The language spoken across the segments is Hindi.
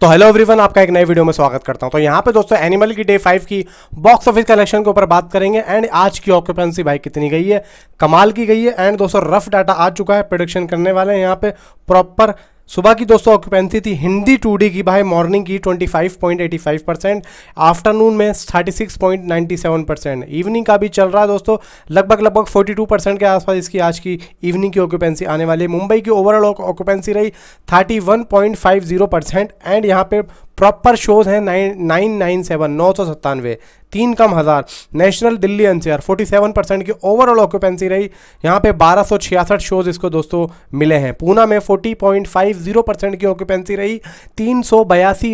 तो हेलो एवरीवन आपका एक नए वीडियो में स्वागत करता हूं तो यहां पे दोस्तों एनिमल की डे फाइव की बॉक्स ऑफिस कलेक्शन के ऊपर बात करेंगे एंड आज की ऑक्यूपेंसी भाई कितनी गई है कमाल की गई है एंड दोस्तों रफ डाटा आ चुका है प्रोडक्शन करने वाले हैं यहाँ पे प्रॉपर सुबह की दोस्तों ऑक्यूपेंसी थी हिंदी टू की भाई मॉर्निंग की 25.85 परसेंट आफ्टरनून में 36.97 परसेंट इवनिंग का भी चल रहा है दोस्तों लगभग लगभग 42 परसेंट के आसपास इसकी आज की इवनिंग की ऑक्यूपेंसी आने वाली है मुंबई की ओवरऑल ऑक्यूपेंसी रही 31.50 परसेंट एंड यहाँ पे प्रॉपर शोज हैं नाइन नाइन नाइन सेवन नौ सौ सत्तानवे तीन कम हज़ार नेशनल दिल्ली एनसीआर 47 परसेंट की ओवरऑल ऑक्यूपेंसी रही यहाँ पे बारह शोज इसको दोस्तों मिले हैं पूना में 40.50 परसेंट की ऑक्यूपेंसी रही तीन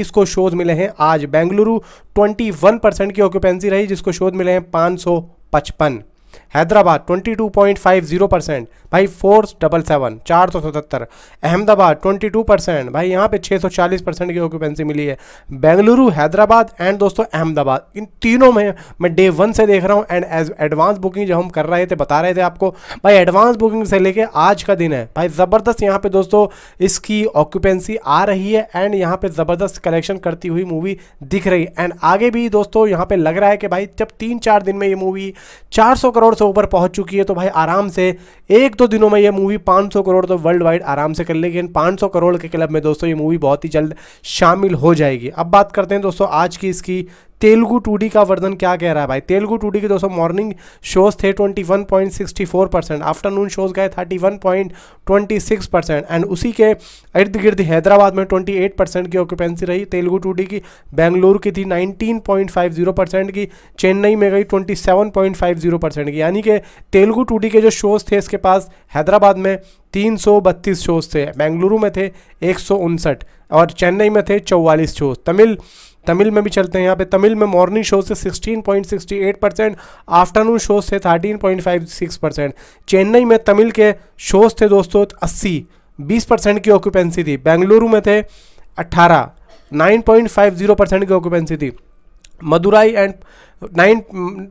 इसको शोज मिले हैं आज बेंगलुरु 21 परसेंट की ऑक्यूपेंसी रही जिसको शोज मिले हैं पाँच पचपन हैदराबाद 22.50 परसेंट भाई फोर डबल सेवन चार सौ सतहत्तर अहमदाबाद 22 परसेंट भाई यहाँ पे 640 परसेंट की ऑक्यूपेंसी मिली है बेंगलुरु हैदराबाद एंड दोस्तों अहमदाबाद इन तीनों में मैं डे वन से देख रहा हूँ एंड एज एडवांस बुकिंग जो हम कर रहे थे बता रहे थे आपको भाई एडवांस बुकिंग से लेके आज का दिन है भाई ज़बरदस्त यहाँ पर दोस्तों इसकी ऑक्यूपेंसी आ रही है एंड यहाँ पर ज़बरदस्त कलेक्शन करती हुई मूवी दिख रही है एंड आगे भी दोस्तों यहाँ पर लग रहा है कि भाई जब तीन चार दिन में ये मूवी चार करोड़ करोड़ से ऊपर पहुंच चुकी है तो भाई आराम से एक दो दिनों में ये मूवी 500 करोड़ तो वर्ल्ड वाइड आराम से कर लेगी एंड 500 करोड़ के क्लब में दोस्तों ये मूवी बहुत ही जल्द शामिल हो जाएगी अब बात करते हैं दोस्तों आज की इसकी तेलुगु टू का वर्धन क्या कह रहा है भाई तेलुगु टू के दोस्तों मॉर्निंग शोज थे 21.64 परसेंट आफ्टरनून शोज गए 31.26 परसेंट एंड उसी के इर्द गिर्द हैदराबाद में 28 परसेंट की ऑक्यूपेंसी रही तेलुगु टू की बेंगलुरु की थी 19.50 परसेंट की चेन्नई में गई 27.50 परसेंट की यानी कि तेलुगु टू के जो शोज थे इसके पास हैदराबाद में तीन सौ बत्तीस शोज थे बेंगलुरु में थे एक सौ उनसठ और चेन्नई में थे चौवालीस शोज तमिल तमिल में भी चलते हैं यहाँ पे तमिल में मॉर्निंग शो से 16.68 परसेंट आफ्टरनून शो से 13.56 परसेंट चेन्नई में तमिल के शोज थे दोस्तों 80 20 परसेंट की ऑक्यूपेंसी थी बेंगलुरु में थे 18 9.50 परसेंट की ऑक्यूपेंसी थी Madurai and nine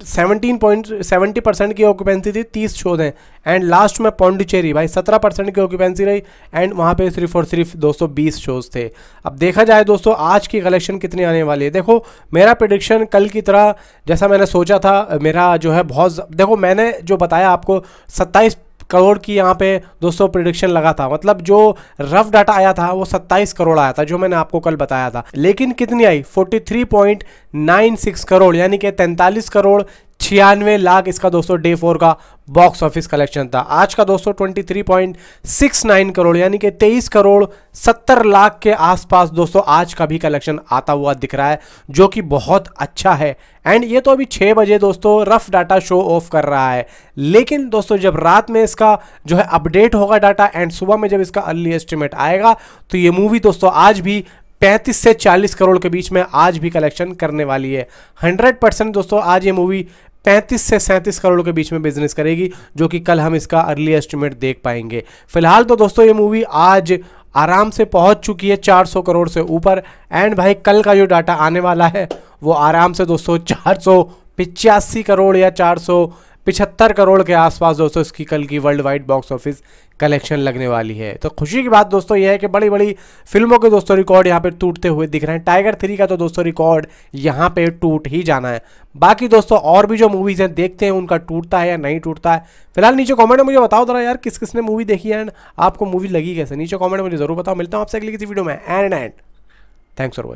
seventeen point seventy percent की ऑक्यूपेंसी थी तीस शोध हैं एंड लास्ट में पौंडीचेरी भाई सत्रह परसेंट की ऑक्यूपेंसी रही एंड वहाँ पे सिर्फ और सिर्फ दो सौ बीस शोज थे अब देखा जाए दोस्तों आज की कलेक्शन कितनी आने वाली है देखो मेरा प्रडिक्शन कल की तरह जैसा मैंने सोचा था मेरा जो है बहुत देखो मैंने जो बताया आपको सत्ताईस करोड़ की यहाँ पे दोस्तों प्रिडिक्शन लगा था मतलब जो रफ डाटा आया था वो 27 करोड़ आया था जो मैंने आपको कल बताया था लेकिन कितनी आई 43.96 करोड़ यानी कि 43 करोड़ छियानवे लाख इसका दोस्तों डे फोर का बॉक्स ऑफिस कलेक्शन था आज का दोस्तों twenty three point six nine crore यानी कि तेईस करोड़ सत्तर लाख के आसपास दोस्तों आज का भी कलेक्शन आता हुआ दिख रहा है जो कि बहुत अच्छा है एंड ये तो अभी छः बजे दोस्तों रफ डाटा शो ऑफ कर रहा है लेकिन दोस्तों जब रात में इसका जो है अपडेट होगा डाटा एंड सुबह में जब इसका अर्ली एस्टिमेट आएगा तो ये मूवी दोस्तों आज भी 35 से चालीस करोड़ के बीच में आज भी कलेक्शन करने वाली है हंड्रेड परसेंट दोस्तों आज ये मूवी पैंतीस से सैंतीस करोड़ के बीच में बिजनेस करेगी जो कि कल हम इसका अर्ली एस्टिमेट देख पाएंगे फिलहाल तो दोस्तों ये मूवी आज आराम से पहुंच चुकी है 400 करोड़ से ऊपर एंड भाई कल का जो डाटा आने वाला है वो आराम से दोस्तों चार सौ करोड़ या चार सौ पिछहत्तर करोड़ के आसपास दोस्तों इसकी कल की worldwide box office collection लगने वाली है तो खुशी की बात दोस्तों यह है कि बड़ी बड़ी फिल्मों के दोस्तों रिकॉर्ड यहाँ पे टूटते हुए दिख रहे हैं टाइगर थ्री का तो दोस्तों रिकॉर्ड यहाँ पे टूट ही जाना है बाकी दोस्तों और भी जो मूवीज़ हैं देखते हैं उनका टूटता है या नहीं टूटता है फिलहाल नीचे कॉमेंट में मुझे बताओ जरा यार किस किसने मूवी देखी है एंड आपको मूवी लगी कैसे नीचे कॉमेंट में मुझे जरूर बताओ मिलता हूँ आपसे अगली किसी वीडियो में एंड एंड थैंक्स फॉर